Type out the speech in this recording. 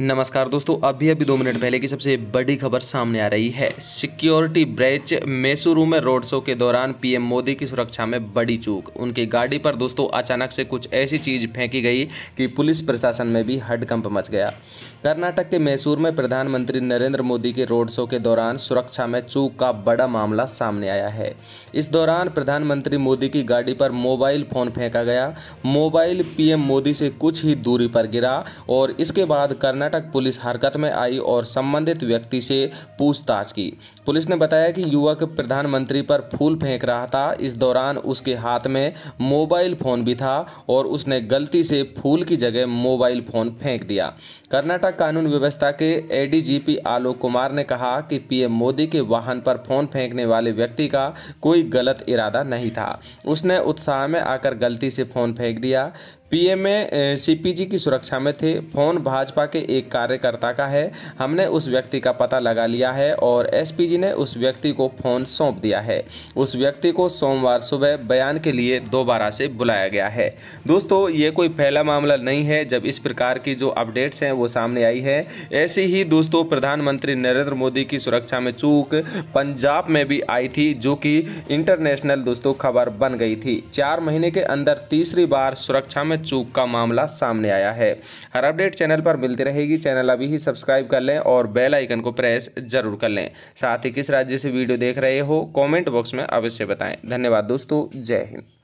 नमस्कार दोस्तों अभी अभी दो मिनट पहले की सबसे बड़ी खबर सामने आ रही है सिक्योरिटी ब्रेच मैसूरू में रोड शो के दौरान पीएम मोदी की सुरक्षा में बड़ी चूक उनकी गाड़ी पर दोस्तों अचानक से कुछ ऐसी चीज फेंकी गई कि पुलिस प्रशासन में भी हडकंप मच गया कर्नाटक के मैसूर में प्रधानमंत्री नरेंद्र मोदी के रोड शो के दौरान सुरक्षा में चूक का बड़ा मामला सामने आया है इस दौरान प्रधानमंत्री मोदी की गाड़ी पर मोबाइल फोन फेंका गया मोबाइल पीएम मोदी से कुछ ही दूरी पर गिरा और इसके बाद कर्नाटक कर्नाटक पुलिस हरकत में आई और संबंधित व्यक्ति से पूछताछ की पुलिस ने बताया कि युवक प्रधानमंत्री पर फूल फेंक रहा था इस दौरान उसके हाथ में मोबाइल फ़ोन भी था और उसने गलती से फूल की जगह मोबाइल फ़ोन फेंक दिया कर्नाटक कानून व्यवस्था के एडीजीपी आलोक कुमार ने कहा कि पीएम मोदी के वाहन पर फ़ोन फेंकने वाले व्यक्ति का कोई गलत इरादा नहीं था उसने उत्साह में आकर गलती से फ़ोन फेंक दिया पीएम सीपीजी की सुरक्षा में थे फ़ोन भाजपा के एक कार्यकर्ता का है हमने उस व्यक्ति का पता लगा लिया है और एसपीजी ने उस व्यक्ति को फ़ोन सौंप दिया है उस व्यक्ति को सोमवार सुबह बयान के लिए दोबारा से बुलाया गया है दोस्तों ये कोई पहला मामला नहीं है जब इस प्रकार की जो अपडेट्स हैं वो सामने आई है ऐसे ही दोस्तों प्रधानमंत्री नरेंद्र मोदी की सुरक्षा में चूक पंजाब में भी आई थी जो कि इंटरनेशनल दोस्तों खबर बन गई थी चार महीने के अंदर तीसरी बार सुरक्षा में चूक का मामला सामने आया है हर अपडेट चैनल पर मिलती रहेगी रहेगी चैनल अभी ही सब्सक्राइब कर लें और बेल आइकन को प्रेस जरूर कर लें साथ ही किस राज्य से वीडियो देख रहे हो कॉमेंट बॉक्स में अवश्य बताएं धन्यवाद दोस्तों जय हिंद